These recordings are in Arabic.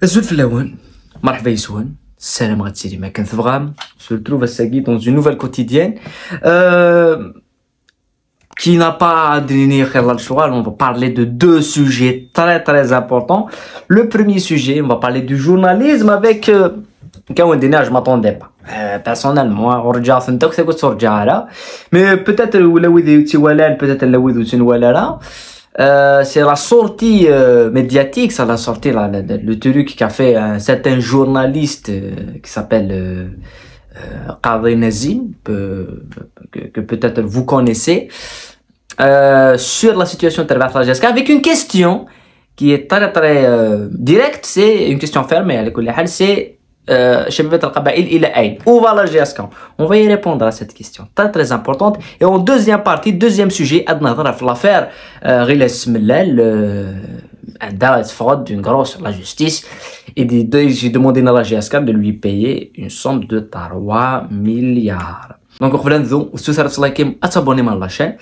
Azul Flawan, marhaba salam ghatsiri ma se retrouve à Sagui dans une nouvelle quotidienne. Euh, qui n'a pas donné de on va parler de deux sujets très très importants. Le premier sujet, on va parler du journalisme avec euh, ah, je ne m'attendais pas. Euh, personnellement, hein, on c'est un là. Mais peut-être que vous l'avez peut-être que vous un dit. Euh, c'est la sortie euh, médiatique, ça la sortie, là, le, le, truc qu'a fait un certain journaliste euh, qui s'appelle Qadi Nazim, que, peut-être vous connaissez, sur la situation de Tervat avec une question qui est très très directe, c'est une question ferme, c'est euh, شباب القبائل Où va la On va y répondre à cette question très très importante et en deuxième partie deuxième sujet عندنا نهضر de l'affaire غيلة السملال عندها fraude d'une grosse la justice et j'ai demandé à la GSK de lui payer une somme de 3 milliards donc, vous à liker, abonner à la chaîne.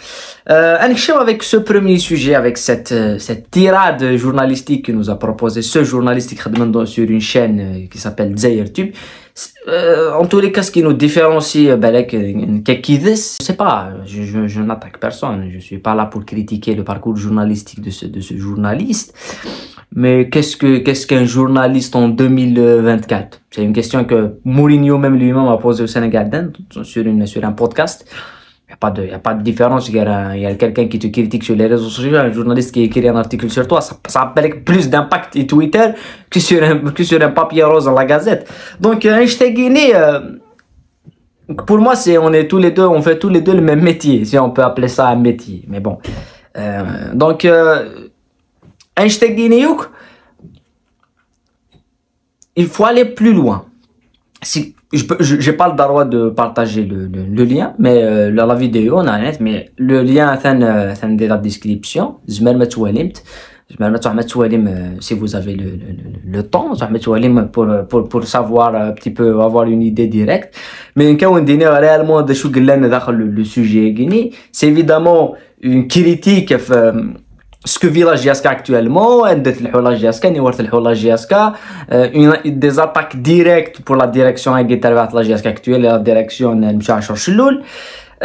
Euh, avec ce premier sujet, avec cette, euh, cette tirade journalistique que nous a proposé ce journaliste qui sur une chaîne euh, qui s'appelle Tube. Euh, en tous les cas, ce qui nous différencie, c'est euh, euh, pas, je, je, je n'attaque personne, je suis pas là pour critiquer le parcours journalistique de ce, de ce journaliste, mais qu'est-ce que qu'est-ce qu'un journaliste en 2024 C'est une question que Mourinho même lui-même a posée au Sénégal sur, une, sur un podcast. Il n'y a, pas de, y a pas de différence. Il y a, quelqu'un qui te critique sur les réseaux sociaux, un journaliste qui écrit un article sur toi. Ça, ça appelle plus d'impact et Twitter que sur, un, que sur un papier rose dans la gazette. Donc, euh, euh, pour moi, c'est on est tous les deux, on fait tous les deux le même métier, si on peut appeler ça un métier. Mais bon. Euh, donc, euh, il faut aller plus loin si je, peux, je, pas parle droit de partager le, le, lien, mais euh, la, vidéo, on a net, mais le lien, ça dans la description. je Zmer Matoualimt. le lien euh, si vous avez le, temps, pour, pour, pour savoir un petit peu, avoir une idée directe. Mais quand on dit euh, réellement de dans le sujet, c'est évidemment une critique ce que vit la GSK actuellement, la GSK, la GSK, des attaques directes pour la direction de la GSK actuelle et la direction de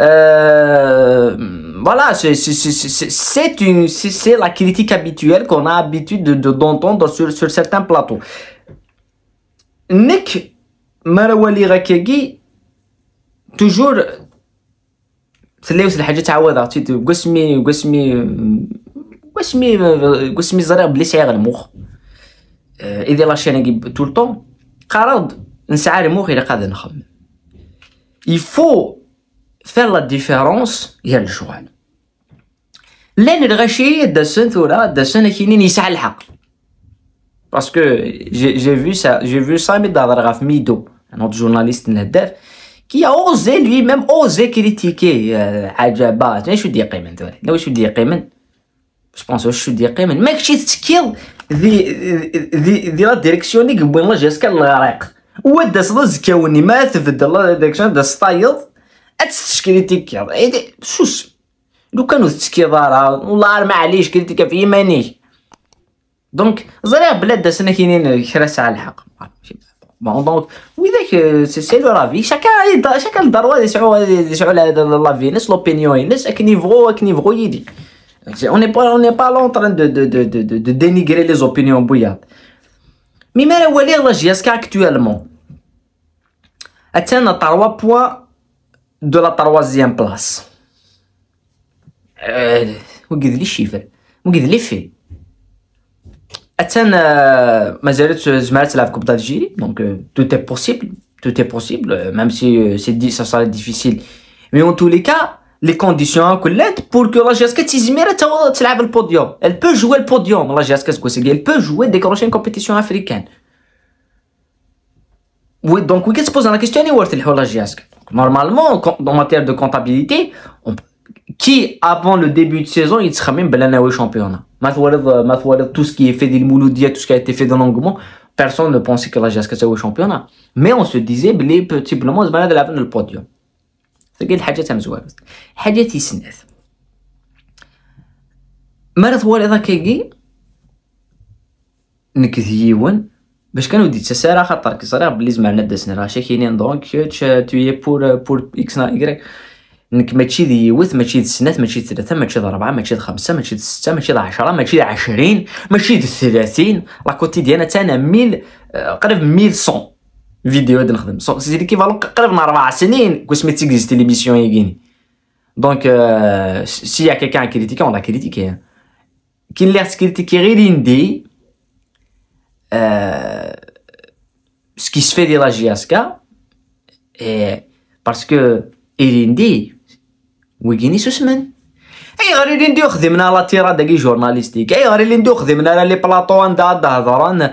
euh, euh, voilà, c'est une, c'est la critique habituelle qu'on a habitude d'entendre de, de, sur, sur certains plateaux. Nick Marawali Rakegi, toujours, c'est là où c'est la à تعوضها, tu te, واسمي واسمي واش بلي سعي غير المخ آه، اذا لا لاشين طول لو قرض نسعى المخ الا قادر نخمم يفو فير آه، لا ديفيرونس يا الجوان لان الغشي داسن ثورا داسن كينين يسعى الحق باسكو جي فو سا جي فو سا مي دهضر غا ميدو ان اوت جورناليست الهداف كي اوزي لوي ميم اوزي كريتيكي حاجه با شنو يدي يقيمن لا شنو يدي يقيمن جو بونس واش شو قيما ماكش تتكيض ذي ذي ذي لا ديريكسيون اللي قبل الله جاسكا الغريق وداس لا زكاوني ما تبدل لا ديريكسيون داس طايض اتستشكلي ايدي شوش لو كانوا تتكيض دارا والله عليش كريتيكا في يماني دونك زريع بلاد دا سنة كاينين كرا على الحق بون دونك ذاك سي لو رافي شاكا شاكا الدروا يسعوا يسعوا على لا فينس لوبينيون ينس اك فغو اك فغو يدي On n'est pas, on n'est pas là en train de, de, de, de, de dénigrer les opinions bouillantes. Mais mais où est la GSK actuellement Elle tient à trois points de la troisième place. Vous euh, avez les chiffres. Vous avez les faits. Atteint, Mazaret Zmeret, de la Coupe d'Algérie. Donc, euh, tout est possible. Tout est possible. Euh, même si euh, c'est dit, ça serait difficile. Mais en tous les cas, les conditions pour que la GSK le podium. elle peut jouer le podium la GSK elle peut jouer décrocher une compétition africaine on donc pose la question que pose la question Normalement, en matière de comptabilité, qui avant le début de saison, il sera même au championnat euh, tout ce qui est fait des Mouloudia, tout ce qui a été fait dans l'engouement, personne ne pensait que la GSK serait au championnat. Mais on se disait, les petits blancs, de à l'avant le podium. تلقى الحاجه تمزوالوت حاجه تيسنات مرات والد كيجي نكذيون باش كانوا ديت سارة خاطر كي صراحة بلي زمان داسنا راه شاكينين دونك توي بور بور اكس نا ايكغيك انك ماشي دي وث ماشي ذي سنات ماشي دي ثلاثة ماشي ربعة أربعة ماشي دي خمسة ماشي دي ستة ماشي دي عشرة ماشي دي عشرين ماشي دي ثلاثين لا كوتي ديالنا تانا ميل آه، قريب ميل صون فيديو نخدم الخدم سي ليكيفالون قريب من 4 سنين كوسميت سميت تيكزيستي ليميسيون يكيني دونك سي يا كيكان كريتيكي اون لا كريتيكي كي اللي تكريتيكي غير يندي سكي سفي دي لا جي اس كا باسكو ايريندي ويكيني سوسمن ايغار اللي نديو خدمنا لا تيراد كي جورناليستيك ايغار اللي نديو خدمنا لي بلاطو ندا هضران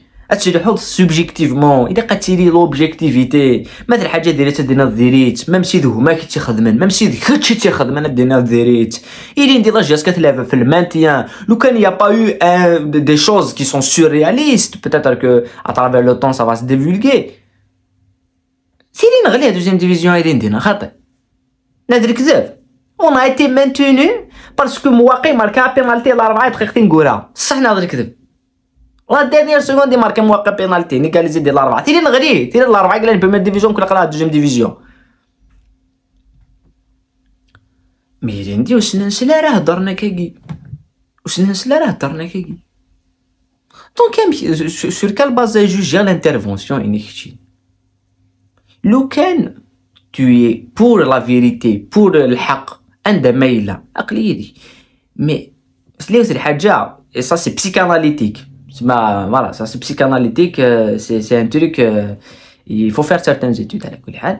هادشي اللي سوبجيكتيفمون الا قالتي لي لوبجيكتيفيتي هاد حاجه ديريتها دينا ديريت ما مشي ذو ماك تيخدمن ما مشي كلشي تيخدمن دينا ديريت الي لا لاجياس كتلعب في المانتيان لو كان يا با يو دي شوز كي سون سورياليست بوتيتر كو اترافير لو طون سا سي سديفولغي سيري نغليها دوزيام ديفيزيون هادي دينا خاطي نادر كذاب اون ايتي مانتوني باسكو مواقي ماركا بينالتي الاربعه دقيقتين نقولها صح نادر كذب لا ديرنيير سكوند دي ماركي موقع بينالتي نيكاليزي ديال الاربعه تيري نغري تيري الاربعه قال بريمير ديفيزيون كنا قراها دوزيام ديفيزيون ميرين دي وسنا لا راه هضرنا كاكي وسنا لا راه هضرنا كاكي دونك سور كال باز جوجيا لانترفونسيون انيكتي لو كان tu es pour la vérité pour الحق عندما إلا عقلية دي مي سليوس الحاجة سا سي بسيكاناليتيك تسمى فوالا سا سي بسيكاناليتيك سي سي ان تروك يفو فير سارتان زيتود على كل حال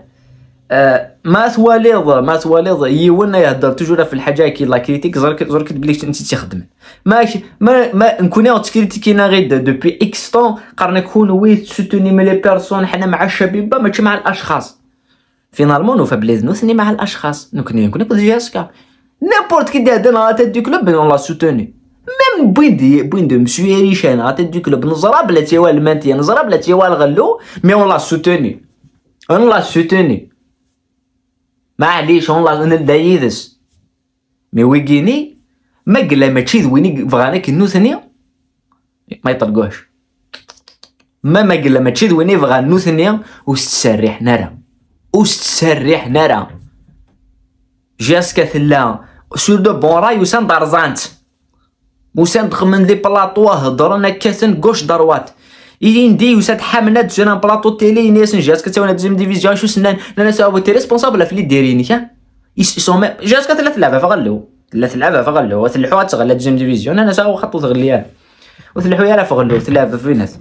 ما تواليض ما تواليض يونا يهضر توجور في الحاجه كي لا كريتيك زرك زرك بليك انت تخدم ماشي ما ما نكوني تكريتيكينا غير دوبي اكس طون قرنا كون وي سوتوني مي لي بيرسون حنا مع الشبيبه ماشي مع الاشخاص فينالمون نوفا بليز نوثني مع الاشخاص نكوني نكون كنت جاسكا نيمبورت كي دي هذا تاع دو كلوب اون لا سوتوني ميم بوين دي بوين دو مسيو ريشان دو كلوب نزراب لا تيوا المانتيا نزراب لا تيوا غلو مي اون لا سوتوني اون لا سوتوني معليش اون لا انا دايدس مي ويكيني ما قلا ماشي ويني بغانا كنو ثاني ما يطلقوهش ما ما قلا ماشي ويني بغانا ثاني وستسريح نرى وستسريح نرى جاسكا ثلا سور دو بون راي وسان دارزانت وسان من لي بلاطوا انا كاسن كوش دروات إين دي وسات حمنات تجنا بلاطو تيلي ناس جاسك تاونا دوزيام ديفيزيون شو سنان انا ساو تي ريسبونسابل في لي ديريني كان يسوم جاسك ثلاث لعبه فغلو ثلاث لعبه فغلو وثلحوا تغلى دوزيام ديفيزيون انا ساو خطو تغليان وثلحوا يالا فغلو ثلاثه في ناس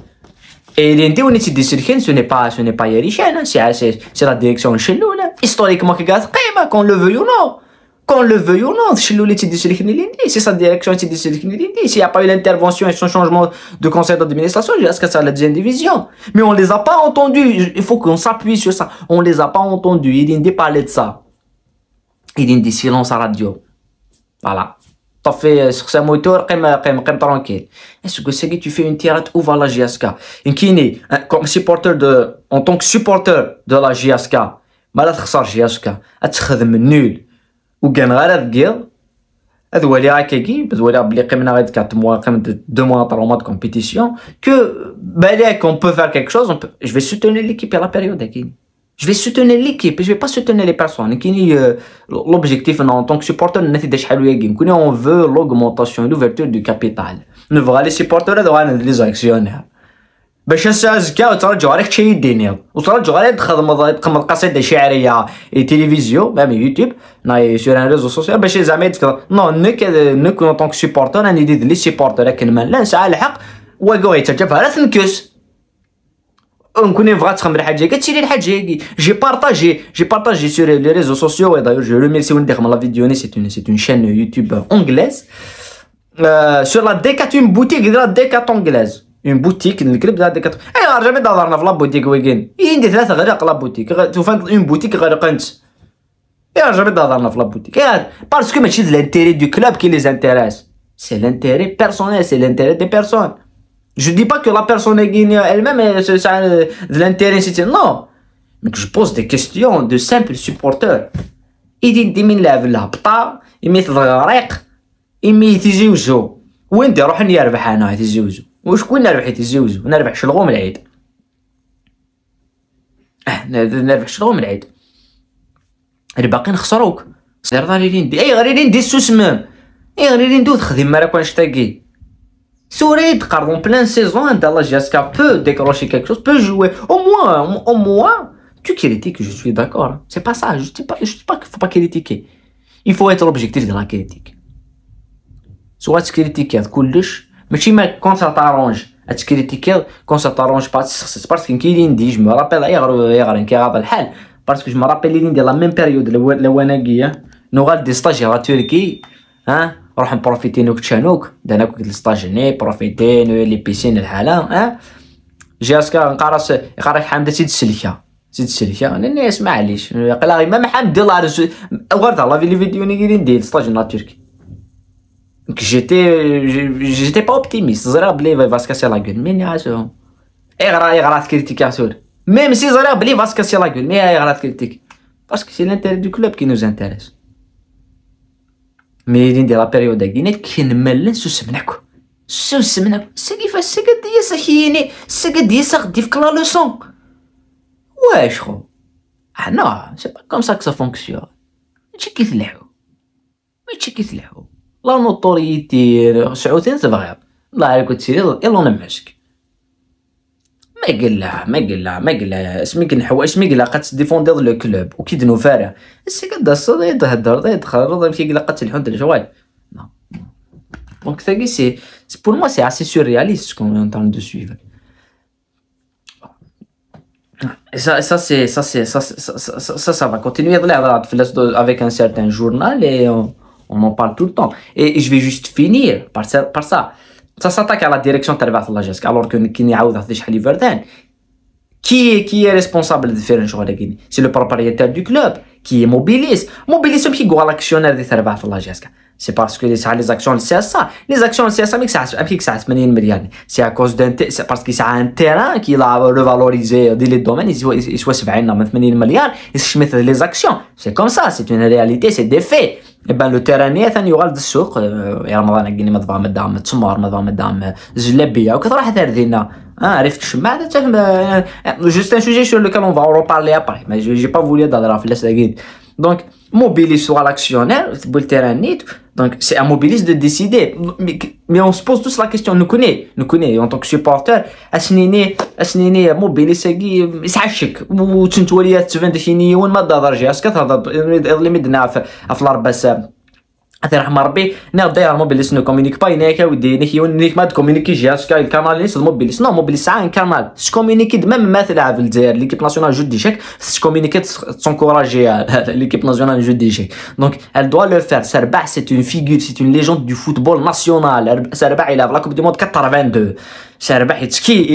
Et دي ونيتي était déçu ce n'est pas ce n'est pas سي c'est سي لا ديريكسيون chez nous là. Historiquement que gaz, quand le veuille qu'on le veuille ou non, si sa direction, s'il n'y a pas eu l'intervention et son changement de conseil d'administration, que ça la deuxième division. Mais on ne les a pas entendus. Il faut qu'on s'appuie sur ça. On ne les a pas entendus. Il dit parler de ça. Il dit silence à la radio. Voilà. T'as fait euh, sur sa es tranquille. Est-ce que c'est que tu fais une tirade ou va la JSK? kiné, hein, comme supporter de, en tant que supporter de la JSK, la JSK, tu nul. Où gagnera la guerre? Est-ce que les Rakiki, parce que les Rakiki vont arrêter de jouer pendant deux mois, par mois de compétition, que bel on peut faire quelque chose? Je vais soutenir l'équipe à la période. Je vais soutenir l'équipe, je ne vais pas soutenir les personnes. Euh، l'objectif en tant que supporter n'est pas de jouer. Quand on veut l'augmentation, l'ouverture du capital, nous voulons les supporters de voir des actions. باش ازكى ترى عليك شي يديني وترى جواري تخدم القصيدة قصيده شعريه تيليفزيون ميم يوتيوب ناي سور ان ريزو سوسيال باش زعما يتفكر نو نك نك اون طونك سيبورتور راني ديد لي سيبورتور لكن ما لا نسعى الحق واكو يتجاب راه تنكس كوني فغا تخمم الحاجه تشري الحاجه جي بارطاجي جي بارطاجي سور لي ريزو سوسيو اي دايور جو ريميرسي و دخل لا فيديو ني سي اون سي اون شان يوتيوب انجليز سور لا ديكات اون بوتيك ديال لا ديكات انجليز اون بوتيك نقلب زاد كت اي رجع بيض هضرنا في لابوتيك ويكين عندي ثلاثه غرق لابوتيك توفان اون بوتيك غرقنت اي رجع بيض في لابوتيك باسكو ماشي لانتيري دو كلوب كي لي زانتيريس سي لانتيري بيرسونيل سي لانتيري دي بيرسون جو دي با كو لا بيرسون elle-même تسعى لانتيري سيتي نو مي جو بوز دي كيستيون دو سامبل سوبورتور ايدي دي من لعب الهبطه يميت الغريق يميت يجي وجهو وين ندير روحي نربح انا تيجي وجهو وشكون ربحت الزوزو نربح شلغوم العيد اه نربح شلغوم العيد الباقي نخسروك سير ضاري لي ندي اي لي ندي السوسمام اي لي ندو تخدم مراك واش تاكي سوري تقربون بلان سيزون عند الله جاسكا بو ديكروشي كيك شوز بو جوي او موا او موا tu critiques je suis d'accord c'est pas ça je dis pas je dis pas qu'il faut pas critiquer il faut être objectif dans la critique soit tu تكريتيكي كلش ماشي ما كون سا تارونج اتكريتيكي كون سا تارونج با تسخسس باسكو كاينين دي جو اي غرو اي يغرن كي غاب الحال باسكو جو مرابيل رابيلين ديال لا ميم بيريود لو انا كيا نو غاد دي لا تركي ها روح نبروفيتي نوك تشانوك دانا كنت لسطاج ني بروفيتي نو لي بيسين الحاله ها جي اسكا نقراس يقراك حمد سيد السلكه سيد السلكه انا اسمع معليش قلا غير ما حمد ديال لا غير لي فيديو ني ندير لسطاج لا تركي j'étais j'étais pas optimiste Zerabli va se casser la gueule mais là y a erra la critique sur même si Zerabli va se casser la gueule mais erra la critique parce que c'est l'intérêt du club qui nous intéresse mais il y a la période d'agnès qui ne mêle sous ce menaco sous ce c'est qui fait c'est que dit ça qui est c'est que dit ça dit que leçon ouais je crois ah non c'est pas comme ça que ça fonctionne mais c'est qui se lève mais c'est qui se lève لا نوطوريتي شعوتين صغير لا على كل شيء يلا نمشك ما قال لا ما قال لا ما قال لا اسمي كنحو اسمي قال لها كتديفوندي لو كلوب وكيدنو فارع السي كدص يتهدر يتخرج يمشي قال لها كتلحون الجوال دونك ثاقي سي بور موا سي اسي سورياليست كون اون تان دو سويفر Ça, ça, c'est, ça, c'est, ça, ça, ça, ça, ça ça va continuer de l'aider avec un certain journal et on, euh, On en parle tout le temps. Et je vais juste finir par ça. ça. s'attaque à la direction de Tarbat Alors que qui est, qui est responsable de faire un choix de Guinée C'est le propriétaire du club qui est mobiliste. Mobiliste qui est l'actionnaire de Tarbat Allah C'est parce que les actions c'est CSA, les actions de CSA, c'est à cause d'un c'est parce y a un terrain qu'il a revalorisé dans les domaines, il soit de milliards, il se les actions. C'est comme ça, c'est une réalité, c'est des faits. يبان تيراني ثاني يغال السوق آه، يا رمضان كيني مضفا مدام تمر مضفا مدام جلابية وكثر راح تردينا اه عرفت شمع حتى جوست ان سوجي لو كان اون فا اون بارلي ابري ما جي با فولي دادرا في لاس داكيد Donc, Mobilis sera l'actionnaire, donc c'est à mobilise de décider. Mais, on se pose tous la question, nous connaît, nous connaît, en tant que supporter, mobilise, ah, est-ce que tu as tu اثي رحم ربي نا داير موبيليس نو كومونيك با يناك ودي نيكي يون ما تكومونيكي جي سكاي الكانال ليس موبيليس نو موبيليس ان كانال تكومونيكي ميم ما تلعب الجزائر ليكيب ناسيونال جو ديشيك تكومونيكي تسونكوراجي ليكيب ناسيونال جو شيك دونك elle doit لو faire سربع سي اون فيغور سي اون ليجوند دو فوتبول ناسيونال سربع الى في لاكوب دي موند 82 سربع يتكي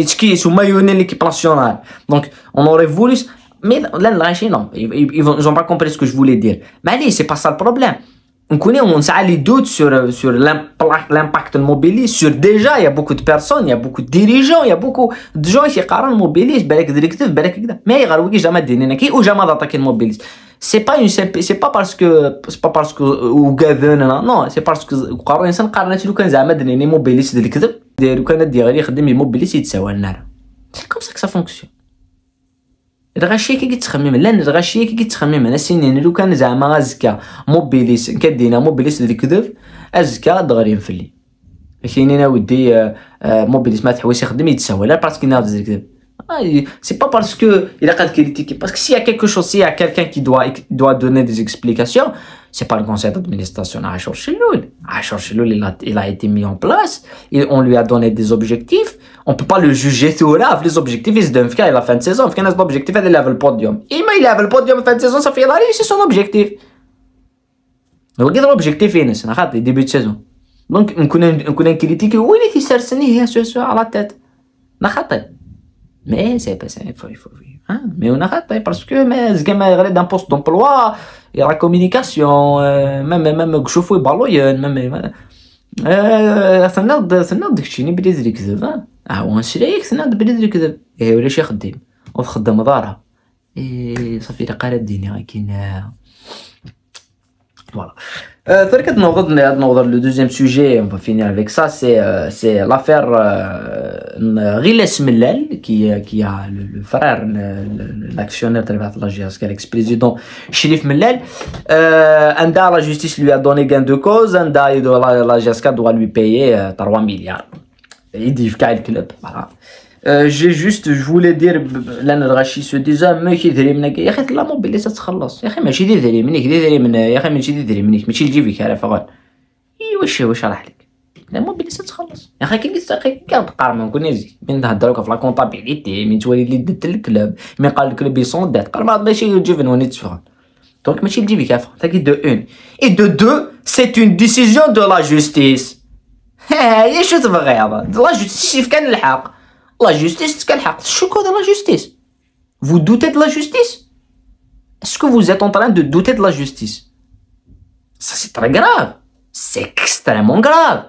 يتكي سما يوني ليكيب ناسيونال دونك اون اوري فوليس مي لا الغاشي نو ايزون با كومبري سكو جو فولي دير معليش سي با سا البروبليم نكوني on a les doutes sur, sur l'impact immobilier, sur déjà, il y a beaucoup de personnes, il y a beaucoup de dirigeants, il y a beaucoup de gens qui parlent immobilistes, بالك directive, بالك كده. ما يغروي jamais دينينا كي ou jamais d'attaquer l'immobiliste. C'est pas une c'est pas parce que c'est pas parce que وقاذونا non, c'est parce que قرر الانسان قرر لو كان زعما دينينا immobiliste ديال الكذب، لو كان دير يخدم immobiliste يتساوى النار. C'est comme ça que ça fonctionne. دغشي كي كتخمم لان دغشي كي كتخمم انا سنين لو كان زعما ازكا موبيليس كدينا موبيليس ذي الكذب ازكا دغري نفلي كاينين اودي موبيليس ما تحوس يخدم يتساوى لا باسكو ناض ذي الكذب c'est pas parce que il a qu'à critiquer parce que s'il y a quelque chose s'il y a quelqu'un qui doit doit donner des explications c'est pas le conseil d'administration Achor Chiloul Achor Chiloul il a il a été mis en place et on lui a donné des objectifs On peut pas le juger c'est Les objectifs, ils faire à la fin de saison. a objectif à podium. Et mais il podium à la fin de saison, ça fait la c'est son objectif. Regarde l'objectif, début de saison. Donc, on connaît Oui, il est à la tête. On Mais c'est pas ça, hein. Mais on a parce que, ce gamin est dans poste d'emploi, il y a la communication, euh, même, même, euh, c'est un اه هو نسلايك تناض بلي الكذب إيه ولا شي خديم وتخدم دارها إيه صافي لا قال الدنيا يعني لكن آه، فوالا ترك آه، نوض نوض لو دوزيام سوجي اون فا فينير افيك سا سي سي لافير غلاس ملال كي كي لو فرير لاكسيونير تاع بعث لاجيرس كان اكس بريزيدون شريف ملال آه، ان دا لا جوستيس لو ا دوني غان دو كوز ان دا لا جيرس كا دوا لوي بايي 3 مليار يدي في كاع الكلب جي جوست جولي دير لان الغاشي سو ديجا ماشي دريمنا يا اخي لا موبيل تتخلص يا اخي ماشي دي دريمنيك دي دريمنا يا اخي ماشي دي دريمنيك ماشي لجيبك على فغان اي واش واش راح لك لا موبيل تتخلص يا اخي كي تساقي كان تقارن كون نزي من تهضروك في لا كونطابيليتي من تولي لي دت الكلوب من قال الكلب يسون دات قال ماشي جيفن وني تفهم دونك ماشي لجيبك على فغان تاكي دو اون اي دو دو سي اون ديسيزيون دو لا جوستيس هاهي شو تبغي يابا لا جوستيس كان الحق لا جوستيس كالحق شكو لا جوستيس فو دوتي دو لا جوستيس اسكو فو زيت اون طران دو دوتي دو لا جوستيس سا سي تري غراف سي اكستريمون غراف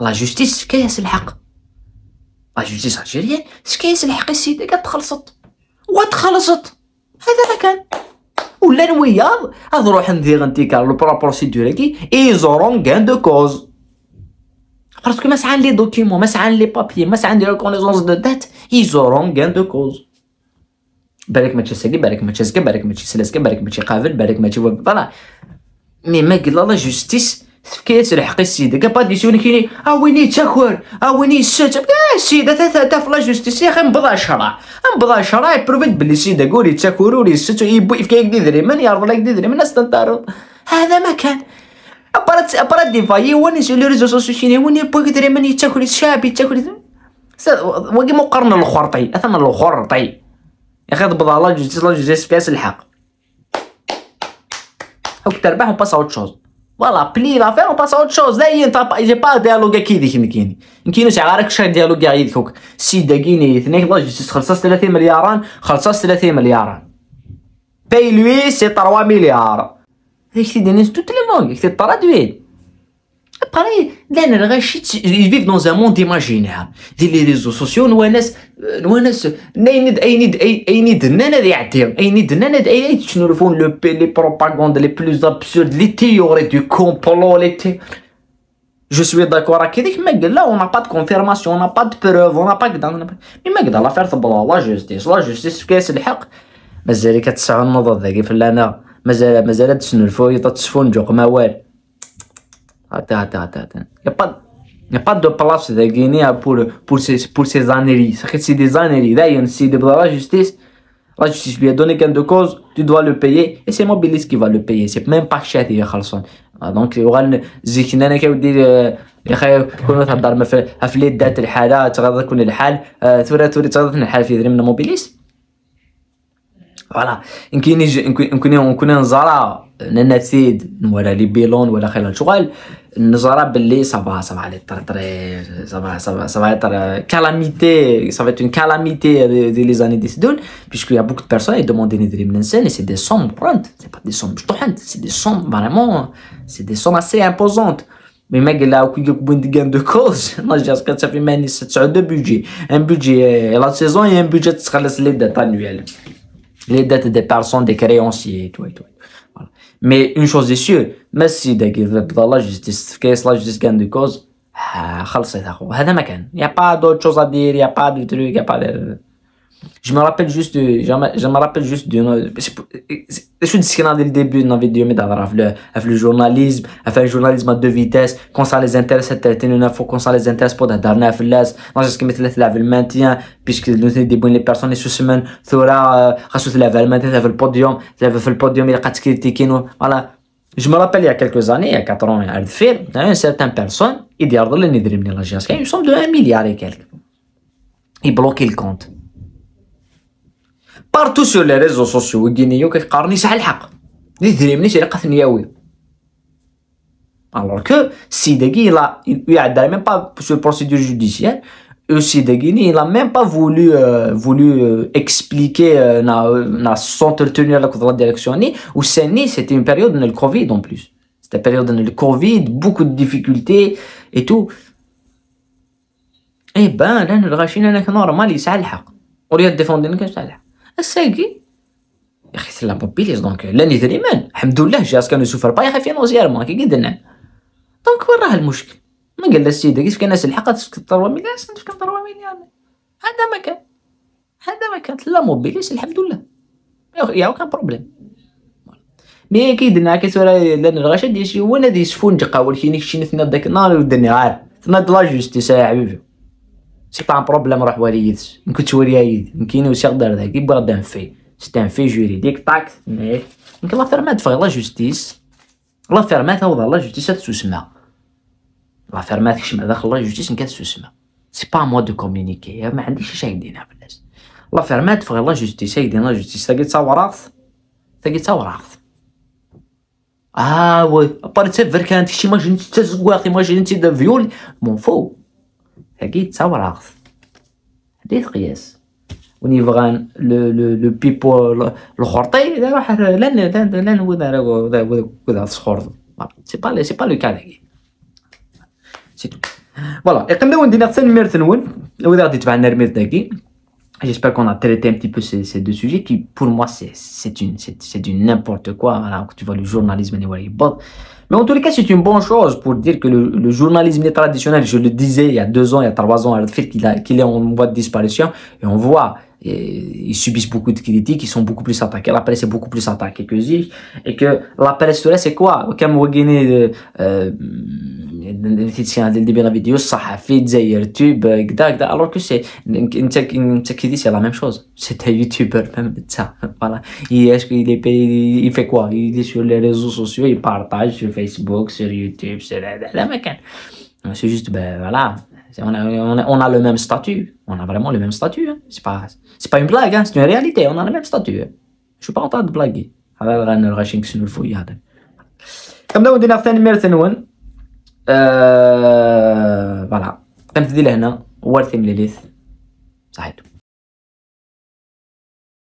لا جوستيس كاس الحق. لا justice algérienne, ce الحق السيدة كتخلصت تخلصت. وتخلصت. هذا كان. ولا نوياض هاد روح ندير انتكار لو بروبور سيدوريكي اي زورون كان دو كوز. Parce que maintenant les documents, maintenant لي papiers, maintenant لي reconnaissances دو dette, ils auront غان دو كوز بالك ما تشسكي بالك ما تشسكي بالك ما تشسلسقي بالك ما قافل بالك ما تيوب فوالا مي ما قال لا جوستيس تفكيت الحق السيد كا باديسيون سوني كيني اه ويني تاكل ها ويني سات اه السيد تا تا فلا جوستيس يا اخي نبضع شرع نبضع شرع يبروفيت بلي السيد قولي تاكل ولي ست يبو يفكيك دي من يرضى لك دي من استنطارو هذا ما كان ابارات ابارات ديفايي هو الناس لي ريزو سوسيو شيني هو اللي بغيت يدير من يتاكل الشعب يتاكل وكي مقارنه الخرطي اثنا الخرطي يا اخي ضبط على جوج لا جوج فيها الحق هاك تربح وباس اوت شوز فوالا بلي لا لافير وباس اوت شوز داي انت جي با ديالوغ كي ديك مكيني يمكن غير شي ديالوغ عيد يدكوك سيدا كيني اثنين لا جوج خلصت 30 مليارا خلصت 30 مليارا باي لوي سي 3 مليار Avec des dans toutes les langues, c'est pas traduit. Pareil, ils vivent dans un monde imaginaire. Les réseaux sociaux, nous, les propagandes les plus absurdes, les théories du complot, les théories. Je suis d'accord avec dit mais là on n'a pas de confirmation, on n'a pas de preuve, on n'a pas de... Mais mec, dans l'affaire, la justice, la justice, qu'est-ce le حق مازال كتسعى النظر ذاك فلانا مازال مازال تسنو الفوري تتسفون جوق ما وال هات هات هات هات يا با دو بلاص دا غينيا بور بور سي بور سي زانيري سي سي دي زانيري دا ين سي دي بلا لا جوستيس لا جوستيس بي دوني كان دو كوز تي دو لو بيي اي سي موبيليس كي فا لو بيي سي ميم با شات يا خلصون دونك يوغا زيكنا انا كودي يا خي كون تهضر ما في افليت دات الحاله تغضر كون الحال ثورة ثورة تغضر الحال في دريم موبيليس Voilà, on connaît le Zara, le Netzeed, les Bélondes, les Chouailles, le Zara, pour ça va être une calamité euh, dans les années à venir, puisqu'il y a beaucoup de personnes qui demandent de l'élimination, et c'est des sommes grandes, ce pas des sommes petites, c'est des sommes vraiment, c'est des sommes assez imposantes. Mais mec, il ils n'ont une bonne de de cause, je veux dire, ça fait même 7 heures de budget, un budget euh, la saison, et un budget qui se relève des dates annuelles les dettes des personnes, des créanciers et tout et tout. Voilà. Mais une chose est sûre, mais si la justice, la justice gagne de cause, ah, il n'y a pas d'autre chose à dire, il n'y a pas de truc, il n'y a pas de... Je me rappelle juste, euh, je me rappelle juste de, euh, euh, je suis discriminant dès le début de la vidéo, mais d'avoir le, le journalisme, faire le journalisme à deux vitesses, quand ça les intéresse, c'est une info, quand ça les intéresse pour la dernière l'as, non, c'est ce qui m'est le maintien, puisque nous sommes des bonnes personnes, et ce semaine, là Rassout, la le maintien, le podium, fait le podium, il a critiqué nous, voilà. Je me rappelle il y a quelques années, il y a 4 ans, à a une certaine personne, il dit, regarde, les Nidrimni, la GSK, ils sont de 1 milliard et quelques. Il bloquait le compte. بارتو سو لي ريزو سوسيو كينيو كيقارن يسعى الحق لي دريمنيش اللي قاثن ياوي الوغ كو سي داكي لا يعدى ميم با سو بروسيدور جوديسيير aussi Dagini, il a même pas voulu euh, voulu euh, expliquer euh, na na s'entretenir la la direction ni ou ni c'était une période de le Covid en plus. C'était une période de le Covid, beaucoup de difficultés et tout. Eh ben, là, le Rachid, normal, il s'alha. On lui a défendu une question. الساكي يا اخي ثلا بابيليز دونك لاني ثريمان الحمد لله جاس كانو سوفر باي يا اخي فينونسيرمون كي درنا دونك وين راه المشكل ما قال السيد كيف كان الحق في 3 مليار في 3 مليار هذا ما كان هذا ما كانت لا موبيليس الحمد لله يا كان بروبليم مي كي درنا كي سورا لان الغشا ديال شي هو نادي سفون جقاول ولكن شي نثنا داك النار ودني عار تناد لا جوستيس يا حبيبي سي با ان بروبليم روح واليدش كنت وريا يد يمكن وسيغ دار داك يبغى دان في ان في جوريديك طاك يمكن لا فيرمات فغي لا جوستيس لا فيرمات هاو لا جوستيس تسوسما لا فيرمات كشما داخل لا جوستيس نكات تسوسما سي با موا دو كومونيكي ما عنديش شي يدينا في الناس لا فيرمات فغي لا جوستيس يدينا لا جوستيس تاقي تصوراث تاقي تصوراث اه وي ابارتي تفر كانت شي ماجينتي تزواخي ماجينتي تي دا فيول مون فو C'est pas le cas C'est Voilà, J'espère qu'on a traité un petit peu ces, deux sujets qui, pour moi, c'est du n'importe quoi. Alors, tu vois le journalisme, mais en tous les cas, c'est une bonne chose pour dire que le, journalisme traditionnel, je le disais il y a deux ans, il y a trois ans, qu'il qu'il est en voie de disparition. Et on voit, ils subissent beaucoup de critiques, ils sont beaucoup plus attaqués. La presse est beaucoup plus attaquée que Zich. Et que la presse, c'est quoi Comme vous l'institutier a dit bien la vidéo, ça a fait des airs YouTube, alors que c'est, c'est qui dit c'est la même chose, c'est un même ça, voilà. Il est payé, il fait quoi Il est sur les réseaux sociaux, il partage sur Facebook, sur YouTube, c'est la même chose. C'est juste, voilà, on a le même statut, on a vraiment le même statut, c'est pas, c'est pas une blague, c'est une réalité, on a le même statut. Je suis pas en train de blaguer. alors Comme dans une affaire de merde, nous on آه، فوالا آه... تمثيل هنا وارثي من ليليث